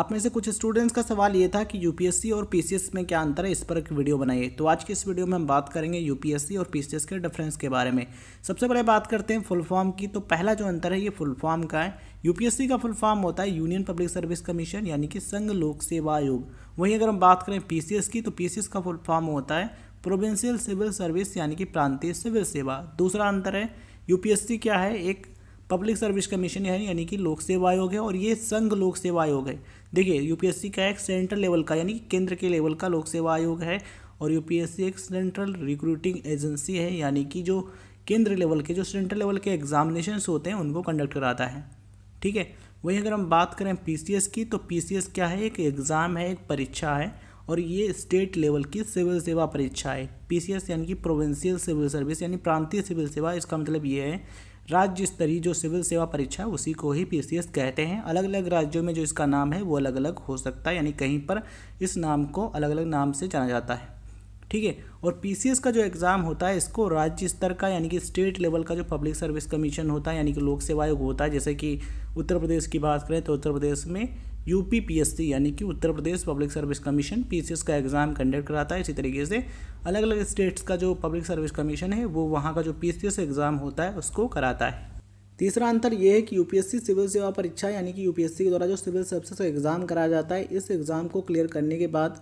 आप में से कुछ स्टूडेंट्स का सवाल ये था कि यूपीएससी और पीसीएस में क्या अंतर है इस पर एक वीडियो बनाइए तो आज की इस वीडियो में हम बात करेंगे यूपीएससी और पीसीएस के डिफरेंस के बारे में सबसे पहले बात करते हैं फुल फॉर्म की तो पहला जो अंतर है ये फुल फॉर्म का है यूपीएससी का फुल फॉर्म होता है यूनियन पब्लिक सर्विस कमीशन यानी कि संघ लोक सेवा आयोग वहीं अगर हम बात करें पी की तो पी का फुल फॉर्म होता है प्रोविंशियल सिविल सर्विस यानी कि प्रांतीय सिविल सेवा दूसरा अंतर है यूपीएससी क्या है एक पब्लिक सर्विस कमीशन है यानी कि लोक सेवा आयोग है और ये संघ लोक सेवा आयोग है देखिए यूपीएससी का एक सेंट्रल लेवल का यानी कि केंद्र के लेवल का लोक सेवा आयोग है और यूपीएससी एक सेंट्रल रिक्रूटिंग एजेंसी है यानी कि जो केंद्र लेवल के जो सेंट्रल लेवल के एग्जामिनेशन होते हैं उनको कंडक्ट कराता है ठीक है वहीं अगर हम बात करें पी की तो पी क्या है एक एग्ज़ाम है एक परीक्षा है और ये स्टेट लेवल की सिविल सेवा परीक्षा है पी यानी कि प्रोविंशियल सिविल सर्विस यानी प्रांतीय सिविल सेवा इसका मतलब ये है राज्य स्तरीय जो सिविल सेवा परीक्षा है उसी को ही पी कहते हैं अलग अलग राज्यों में जो इसका नाम है वो अलग अलग हो सकता है यानी कहीं पर इस नाम को अलग अलग नाम से जाना जाता है ठीक है और पी का जो एग्ज़ाम होता है इसको राज्य स्तर का यानी कि स्टेट लेवल का जो पब्लिक सर्विस कमीशन होता है यानी कि लोक सेवा आयोग होता है जैसे कि उत्तर प्रदेश की बात करें तो उत्तर प्रदेश में यूपीपीएससी यानी कि Uttar Pradesh public service commission PCS का एग्ज़ाम कंडक्ट कराता है इसी तरीके से अलग अलग स्टेट्स का जो पब्लिक सर्विस कमीशन है वो वहाँ का जो पीसीएस एग्ज़ाम होता है उसको कराता है तीसरा अंतर यह है कि यूपीएससी सिविल सेवा परीक्षा यानी कि यूपीएससी के द्वारा जो सिविल सर्विसेज का एग्ज़ाम कराया जाता है इस एग्ज़ाम को क्लियर करने के बाद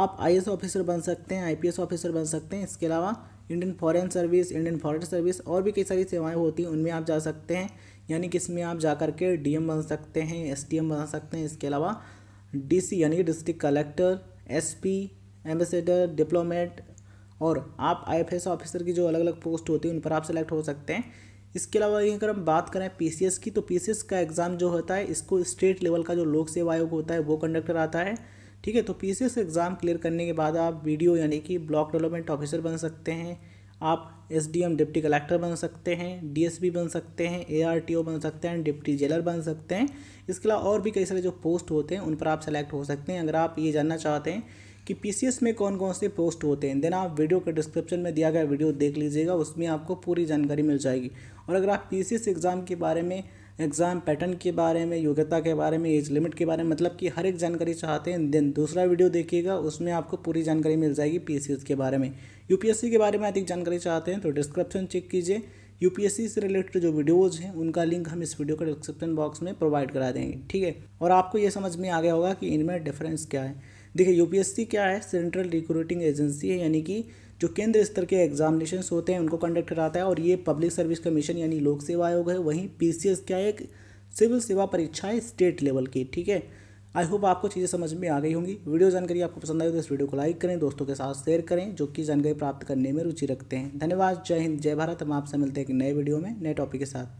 आप आई ऑफिसर बन सकते हैं आई ऑफिसर बन सकते हैं इसके अलावा Indian foreign service Indian forest service और भी कई सारी सेवाएं होती हैं उनमें आप जा सकते हैं यानी कि इसमें आप जा कर के डी बन सकते हैं एस बन सकते हैं इसके अलावा डी यानी कि district collector S P ambassador diplomat और आप आई ऑफिसर की जो अलग अलग पोस्ट होती है उन पर आप सेलेक्ट हो सकते हैं इसके अलावा अगर हम बात करें एस की तो एस का एग्ज़ाम जो होता है इसको स्टेट लेवल का जो लोक सेवा आयोग होता है वो कंडक्ट कराता है ठीक है तो एस एग्ज़ाम क्लियर करने के बाद आप वीडियो यानी कि ब्लॉक डेवलपमेंट ऑफिसर बन सकते हैं आप एस डिप्टी कलेक्टर बन सकते हैं डीएसपी बन सकते हैं ए बन सकते हैं डिप्टी जेलर बन सकते हैं इसके अलावा और भी कई सारे जो पोस्ट होते हैं उन पर आप सेलेक्ट हो सकते हैं अगर आप ये जानना चाहते हैं कि पी में कौन कौन से पोस्ट होते हैं देन आप वीडियो के डिस्क्रिप्शन में दिया गया वीडियो देख लीजिएगा उसमें आपको पूरी जानकारी मिल जाएगी और अगर आप पी एग्ज़ाम के बारे में एग्ज़ाम पैटर्न के बारे में योग्यता के बारे में एज लिमिट के बारे में मतलब कि हर एक जानकारी चाहते हैं देन दूसरा वीडियो देखिएगा उसमें आपको पूरी जानकारी मिल जाएगी पी के बारे में यूपीएससी के बारे में अधिक जानकारी चाहते हैं तो डिस्क्रिप्शन चेक कीजिए यूपीएससी से रिलेटेड जो वीडियोज़ हैं उनका लिंक हम इस वीडियो के डिस्क्रिप्शन बॉक्स में प्रोवाइड करा देंगे ठीक है और आपको ये समझ में आ गया होगा कि इनमें डिफरेंस क्या है देखिए यूपीएससी क्या है सेंट्रल रिक्रूटिंग एजेंसी है यानी कि जो केंद्र स्तर के एग्जामिनेशन होते हैं उनको कंडक्ट कराता है और ये पब्लिक सर्विस कमीशन यानी लोक सेवा आयोग है वहीं पी क्या है एक सिविल सेवा परीक्षा है स्टेट लेवल की ठीक है आई होप आपको चीज़ें समझ में आ गई होंगी वीडियो जानकारी आपको पसंद आई तो इस वीडियो को लाइक करें दोस्तों के साथ शेयर करें जो कि जानकारी प्राप्त करने में रुचि रखते हैं धन्यवाद जय हिंद जय भारत हम आपसे मिलते हैं एक नए वीडियो में नए टॉपिक के साथ